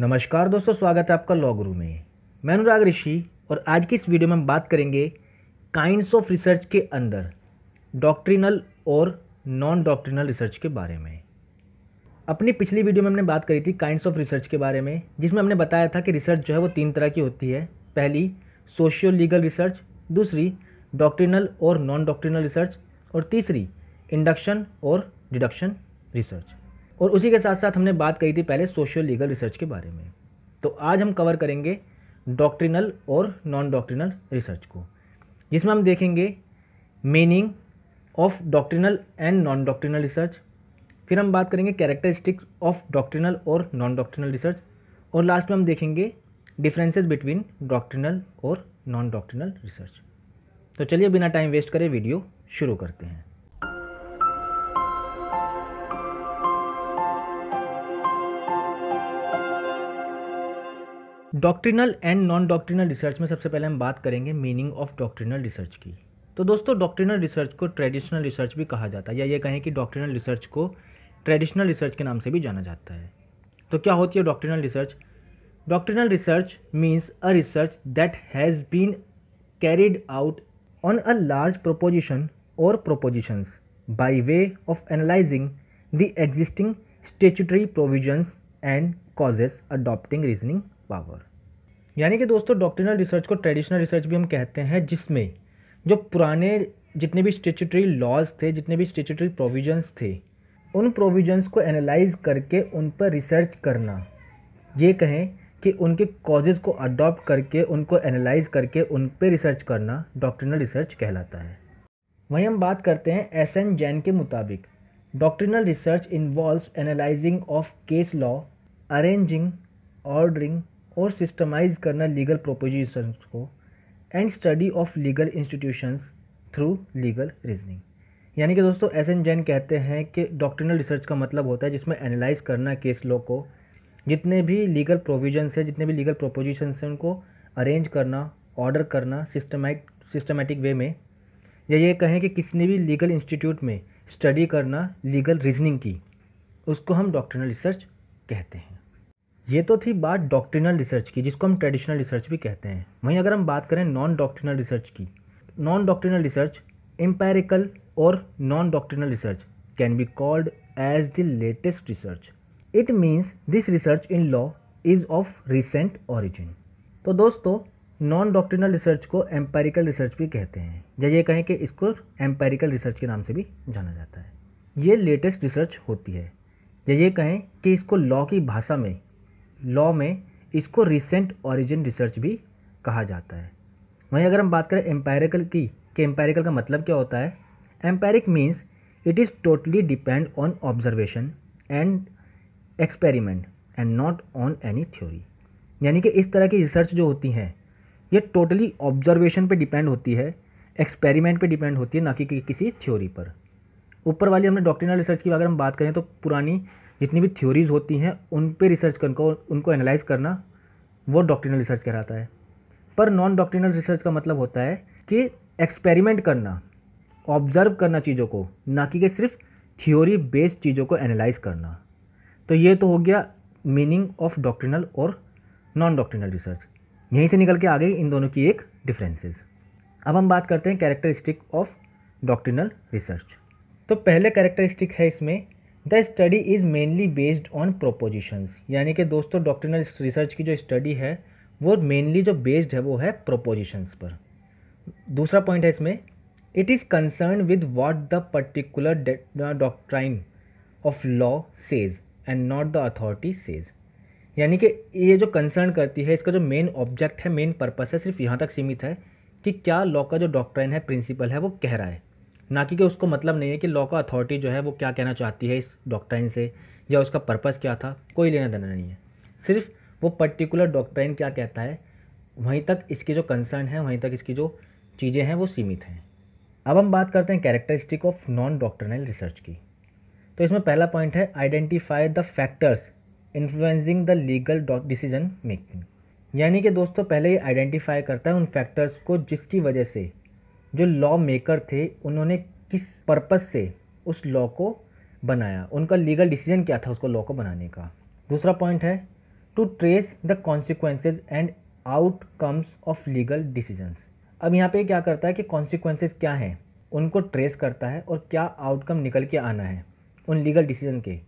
नमस्कार दोस्तों स्वागत है आपका लॉ गुरु में मैं अनुराग ऋषि और आज की इस वीडियो में हम बात करेंगे काइंड्स ऑफ रिसर्च के अंदर डॉक्ट्रिनल और नॉन डॉक्ट्रिनल रिसर्च के बारे में अपनी पिछली वीडियो में हमने बात करी थी काइंड्स ऑफ रिसर्च के बारे में जिसमें हमने बताया था कि रिसर्च जो है वो तीन तरह की होती है पहली सोशियो लीगल रिसर्च दूसरी डॉक्ट्रिनल और नॉन डॉक्ट्रिनल रिसर्च और तीसरी इंडक्शन और डिडक्शन रिसर्च और उसी के साथ साथ हमने बात कही थी पहले सोशल लीगल रिसर्च के बारे में तो आज हम कवर करेंगे डॉक्ट्रिनल और नॉन डॉक्ट्रिनल रिसर्च को जिसमें हम देखेंगे meaning of doctrinal and non doctrinal research फिर हम बात करेंगे कैरेक्टरिस्टिक्स ऑफ डॉक्ट्रिनल और नॉन डॉक्ट्रिनल रिसर्च और लास्ट में हम देखेंगे डिफरेंसेस बिटवीन डॉक्ट्रिनल और नॉन डॉक्ट्रिनल रिसर्च तो चलिए बिना टाइम वेस्ट करें वीडियो शुरू करते हैं doctrinal and non doctrinal research में सबसे पहले हम बात करेंगे मीनिंग ऑफ डॉक्ट्रिनल रिसर्च की तो दोस्तों डॉक्ट्रिनल रिसर्च को ट्रेडिशनल रिसर्च भी कहा जाता है या ये कहें कि डॉक्ट्रिनल रिसर्च को ट्रेडिशनल रिसर्च के नाम से भी जाना जाता है तो क्या होती है doctrinal research doctrinal research means a research that has been carried out on a large proposition और propositions by way of analysing the existing statutory provisions and causes adopting reasoning power यानी कि दोस्तों डॉक्ट्रिनल रिसर्च को traditional research भी हम कहते हैं जिसमें जो पुराने जितने भी स्टेचुटरी लॉज थे जितने भी स्टेचुटरी प्रोविजंस थे उन प्रोविजंस को एनालाइज करके उन पर रिसर्च करना ये कहें कि उनके कॉजेज़ को अडॉप्ट करके उनको एनालाइज करके उन पर रिसर्च करना डॉक्ट्रिनल रिसर्च कहलाता है वहीं हम बात करते हैं एस एन जैन के मुताबिक doctrinal research involve analysing of case law arranging ordering और सिस्टमाइज करना लीगल प्रोपोजिशन को and study of legal institutions through legal reasoning यानी कि दोस्तों एस एन जैन कहते हैं कि डॉक्टरनल रिसर्च का मतलब होता है जिसमें एनालाइज करना केस लॉ को जितने भी लीगल प्रोविजंस हैं जितने भी लीगल प्रोपोजिशंस हैं उनको अरेंज करना ऑर्डर करना सिस्टमैट सिस्टमेटिक वे में या ये कहें कि किसी भी लीगल इंस्टीट्यूट में स्टडी करना लीगल रीजनिंग की उसको हम डॉक्टरनल रिसर्च कहते हैं ये तो थी बात डॉक्ट्रिनल रिसर्च की जिसको हम ट्रेडिशनल रिसर्च भी कहते हैं वहीं अगर हम बात करें नॉन डॉक्ट्रिनल रिसर्च की नॉन डॉक्ट्रिनल रिसर्च एम्पेरिकल और non doctrinal research can be called as the latest research it means this research in law is of recent origin तो दोस्तों नॉन डॉक्ट्रिनल रिसर्च को एम्पेरिकल रिसर्च भी कहते हैं या ये कहें कि इसको एम्पेरिकल रिसर्च के नाम से भी जाना जाता है ये लेटेस्ट रिसर्च होती है या ये कहें कि इसको लॉ की भाषा में लॉ में इसको रिसेंट ऑरिजिन रिसर्च भी कहा जाता है वहीं अगर हम बात करें एम्पेरिकल की कि एम्पेरिकल का मतलब क्या होता है empiric means it is totally depend on observation and experiment and not on any theory यानी कि इस तरह की रिसर्च जो होती हैं ये टोटली ऑब्जर्वेशन पे डिपेंड होती है एक्सपेरिमेंट पे डिपेंड होती है ना कि, कि किसी थ्योरी पर ऊपर वाली हमने डॉक्ट्रिनल रिसर्च की अगर हम बात करें तो पुरानी जितनी भी थ्योरीज़ होती हैं उन पे रिसर्च कर उनको एनालाइज करना वो डॉक्ट्रिनल रिसर्च कहलाता है पर नॉन डॉक्ट्रिनल रिसर्च का मतलब होता है कि एक्सपेरिमेंट करना ऑब्ज़र्व करना चीज़ों को ना कि सिर्फ थ्योरी बेस्ड चीज़ों को एनालाइज करना तो ये तो हो गया मीनिंग ऑफ डॉक्ट्रिनल और नॉन डॉक्ट्रिनल रिसर्च यहीं से निकल के आ गई इन दोनों की एक डिफरेंसेस अब हम बात करते हैं कैरेक्टरिस्टिक ऑफ डॉक्ट्रिनल रिसर्च तो पहले कैरेक्टरिस्टिक है इसमें the study is mainly based on propositions यानी कि दोस्तों डॉक्टरल रिसर्च की जो स्टडी है वो मेनली जो बेस्ड है वो है प्रोपोजिशंस पर दूसरा पॉइंट है इसमें it is concern with what the particular doctrine of law says and not the authority says यानी कि ये जो कंसर्न करती है इसका जो मेन ऑब्जेक्ट है मेन पर्पस है सिर्फ यहाँ तक सीमित है कि क्या लॉ का जो डॉक्ट्राइन है प्रिंसिपल है वो कह रहा है ना कि, कि उसको मतलब नहीं है कि लॉ का अथॉरिटी जो है वो क्या कहना चाहती है इस डॉक्ट्राइन से या उसका पर्पज़ क्या था कोई लेना देना नहीं है सिर्फ वो पर्टिकुलर डॉक्ट्राइन क्या कहता है वहीं तक इसकी जो कंसर्न है वहीं तक इसकी जो चीज़ें हैं वो सीमित हैं अब हम बात करते हैं characteristic of non doctrinal research की तो इसमें पहला पॉइंट है identify the factors influencing the legal decision making यानी कि दोस्तों पहले ही आइडेंटिफाई करता है उन फैक्टर्स को जिसकी वजह से जो लॉ मेकर थे उन्होंने किस पर्पज़ से उस लॉ को बनाया उनका लीगल डिसीजन क्या था उसको लॉ को बनाने का दूसरा पॉइंट है to trace the consequences and outcomes of legal decisions अब यहाँ पे क्या करता है कि कॉन्सिक्वेंसेज क्या हैं उनको ट्रेस करता है और क्या आउटकम निकल के आना है उन लीगल डिसीजन के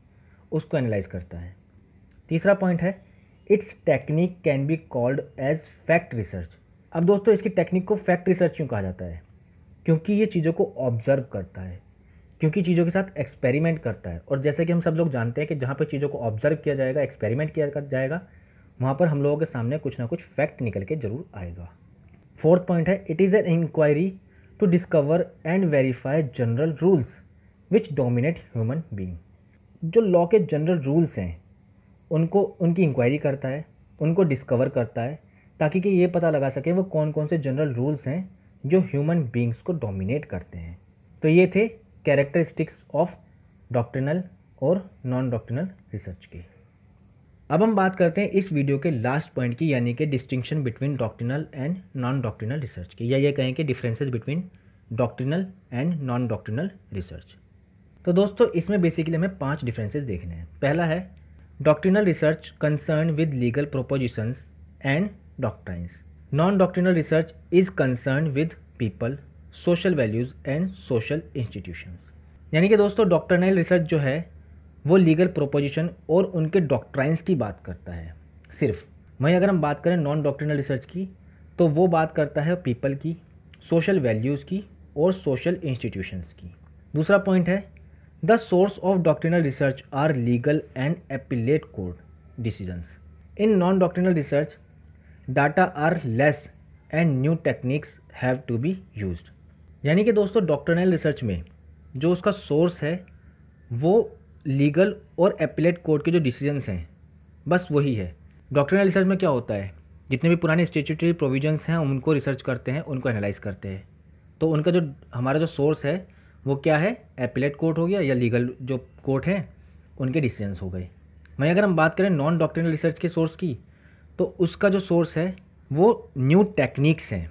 उसको एनालाइज करता है तीसरा पॉइंट है its technique can be called as fact research अब दोस्तों इसकी टेक्निक को फैक्ट रिसर्च क्यों कहा जाता है क्योंकि ये चीज़ों को ऑब्ज़र्व करता है क्योंकि चीज़ों के साथ एक्सपेरिमेंट करता है और जैसे कि हम सब लोग जानते हैं कि जहाँ पर चीज़ों को ऑब्ज़र्व किया जाएगा एक्सपेरिमेंट किया जाएगा वहाँ पर हम लोगों के सामने कुछ ना कुछ फैक्ट निकल के ज़रूर आएगा फोर्थ पॉइंट है it is an inquiry to discover and verify general rules which dominate human being जो लॉ के जनरल रूल्स हैं उनको उनकी इंक्वायरी करता है उनको डिस्कवर करता है ताकि कि ये पता लगा सके वो कौन कौन से जनरल रूल्स हैं जो ह्यूमन बींग्स को डोमिनेट करते हैं तो ये थे कैरेक्टरिस्टिक्स ऑफ डॉक्टरनल और नॉन डॉक्टरनल रिसर्च की अब हम बात करते हैं इस वीडियो के लास्ट पॉइंट की यानी कि distinction between doctrinal and non doctrinal research की या ये कहें कि differences between doctrinal and non doctrinal research तो दोस्तों इसमें बेसिकली हमें पांच डिफरेंसेस देखने हैं पहला है doctrinal research concern with legal propositions and doctrines non doctrinal research is concern with people social values and social institution यानी कि दोस्तों डॉक्टरनल रिसर्च जो है वो लीगल प्रोपोजिशन और उनके डॉक्ट्राइंस की बात करता है सिर्फ वहीं अगर हम बात करें नॉन डॉक्टरनल रिसर्च की तो वो बात करता है पीपल की सोशल वैल्यूज़ की और सोशल इंस्टीट्यूशंस की दूसरा पॉइंट है the source of doctrinal research are legal and appellate court decisions in non doctrinal research data are less and new techniques have to be use यानी कि दोस्तों डॉक्टरनल research में जो उसका सोर्स है वो लीगल और एपिलेट कोर्ट के जो डिसीजंस हैं बस वही है डॉक्टरनल रिसर्च में क्या होता है जितने भी पुराने स्टेचुटरी प्रोविजंस हैं उनको रिसर्च करते हैं उनको एनालाइज करते हैं तो उनका जो हमारा जो सोर्स है वो क्या है एपिलेट कोर्ट हो गया या लीगल जो कोर्ट हैं उनके डिसीजंस हो गए वहीं अगर हम बात करें नॉन डॉक्टरनल रिसर्च के सोर्स की तो उसका जो सोर्स है वो न्यू टेक्निक्स हैं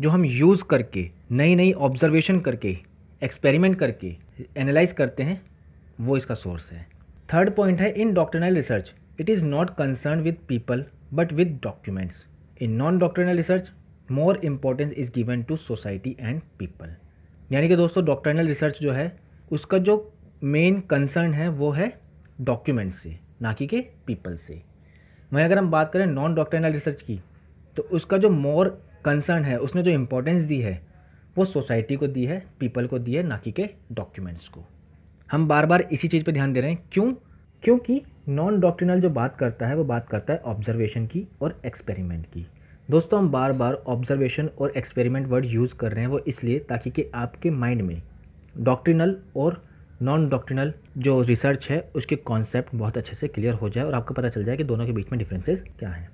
जो हम यूज़ करके नई नई ऑब्जर्वेशन करके एक्सपेरिमेंट करके एनालाइज करते हैं वो इसका सोर्स है थर्ड पॉइंट है in doctrinal research it is not concern with people but with documents in non doctrinal research more importance is given to society and people यानी कि दोस्तों डॉक्टरनल रिसर्च जो है उसका जो मेन कंसर्न है वो है डॉक्यूमेंट्स से ना कि के पीपल से वहीं अगर हम बात करें नॉन डॉक्टरनल रिसर्च की तो उसका जो मोर कंसर्न है उसने जो इम्पोर्टेंस दी है वो सोसाइटी को दी है पीपल को दी है ना कि के डॉक्यूमेंट्स को हम बार बार इसी चीज़ पर ध्यान दे रहे हैं क्यों क्योंकि नॉन डॉक्ट्रिनल जो बात करता है वो बात करता है ऑब्जर्वेशन की और एक्सपेरिमेंट की दोस्तों हम बार बार ऑब्जर्वेशन और एक्सपेरिमेंट वर्ड यूज़ कर रहे हैं वो इसलिए ताकि कि आपके माइंड में डॉक्ट्रिनल और नॉन डॉक्ट्रिनल जो रिसर्च है उसके कॉन्सेप्ट बहुत अच्छे से क्लियर हो जाए और आपको पता चल जाए कि दोनों के बीच में डिफरेंसेस क्या हैं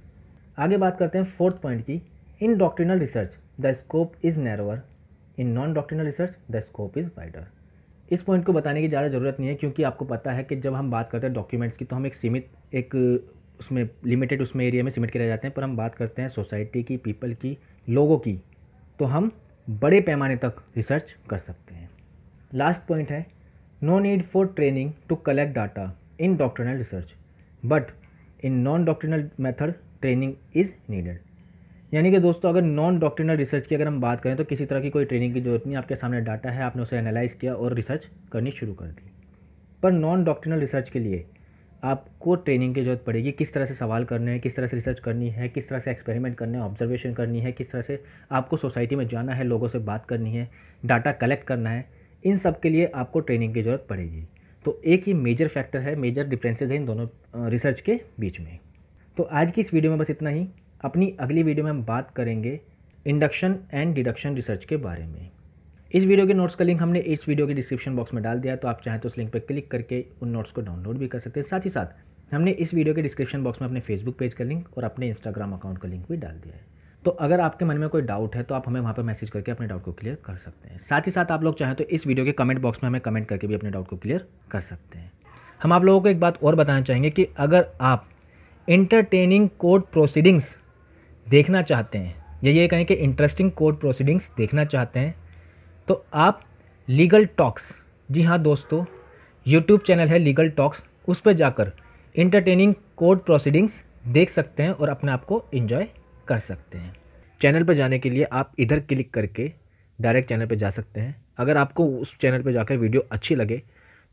आगे बात करते हैं फोर्थ पॉइंट की in doctrinal research the scope is narrower in non doctrinal research the scope is wider इस पॉइंट को बताने की ज़्यादा ज़रूरत नहीं है क्योंकि आपको पता है कि जब हम बात करते हैं डॉक्यूमेंट्स की तो हम एक सीमित एक उसमें लिमिटेड उसमें एरिया में सीमिट किया जाते हैं पर हम बात करते हैं सोसाइटी की पीपल की लोगों की तो हम बड़े पैमाने तक रिसर्च कर सकते हैं लास्ट पॉइंट है No need for training to collect data in doctrinal research, but in non doctrinal method training is needed यानी कि दोस्तों अगर नॉन डॉक्ट्रिनल रिसर्च की अगर हम बात करें तो किसी तरह की कोई ट्रेनिंग की जरूरत नहीं आपके सामने डाटा है आपने उसे एनालाइज किया और रिसर्च करनी शुरू कर दी पर नॉन डॉक्ट्रिनल रिसर्च के लिए आपको ट्रेनिंग की जरूरत पड़ेगी किस तरह से सवाल करने हैं किस तरह से रिसर्च करनी है किस तरह से एक्सपेरिमेंट करने हैं ऑब्जर्वेशन करनी है किस तरह से आपको सोसाइटी में जाना है लोगों से बात करनी है डाटा कलेक्ट करना है इन सब के लिए आपको ट्रेनिंग की ज़रूरत पड़ेगी तो एक ही मेजर फैक्टर है मेजर डिफरेंसेज है इन दोनों रिसर्च के बीच में तो आज की इस वीडियो में बस इतना ही अपनी अगली वीडियो में हम बात करेंगे इंडक्शन एंड डिडक्शन रिसर्च के बारे में इस वीडियो के नोट्स का लिंक हमने इस वीडियो के डिस्क्रिप्शन बॉक्स में डाल दिया तो आप चाहें तो उस लिंक पर क्लिक करके उन नोट्स को डाउनलोड भी कर सकते हैं साथ ही साथ हमने इस वीडियो के डिस्क्रिप्शन बॉक्स में अपने फेसबुक पेज का लिंक और अपने इंस्टाग्राम अकाउंट का लिंक भी डाल दिया है तो अगर आपके मन में कोई डाउट है तो आप हमें वहाँ पर मैसेज करके अपने डाउट को क्लियर कर सकते हैं साथ ही साथ आप लोग चाहें तो इस वीडियो के कमेंट बॉक्स में हमें कमेंट करके भी अपने डाउट को क्लियर कर सकते हैं हम आप लोगों को एक बात और बताना चाहेंगे कि अगर आप इंटरटेनिंग कोर्ट प्रोसीडिंग्स देखना चाहते हैं या ये कहें कि इंटरेस्टिंग कोर्ट प्रोसीडिंग्स देखना चाहते हैं तो आप लीगल टॉक्स जी हाँ दोस्तों यूट्यूब चैनल है लीगल टॉक्स उस पर जाकर इंटरटेनिंग कोर्ट प्रोसीडिंग्स देख सकते हैं और अपने आप को इन्जॉय कर सकते हैं चैनल पर जाने के लिए आप इधर क्लिक करके डायरेक्ट चैनल पर जा सकते हैं अगर आपको उस चैनल पर जाकर वीडियो अच्छी लगे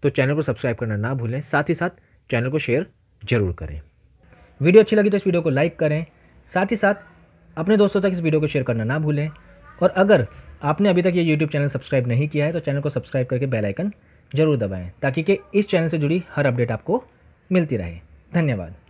तो चैनल को सब्सक्राइब करना ना भूलें साथ ही साथ चैनल को शेयर ज़रूर करें वीडियो अच्छी लगी तो इस वीडियो को लाइक करें साथ ही साथ अपने दोस्तों तक इस वीडियो को शेयर करना ना भूलें और अगर आपने अभी तक ये यूट्यूब चैनल सब्सक्राइब नहीं किया है तो चैनल को सब्सक्राइब करके बेल आइकन ज़रूर दबाएं ताकि कि इस चैनल से जुड़ी हर अपडेट आपको मिलती रहे धन्यवाद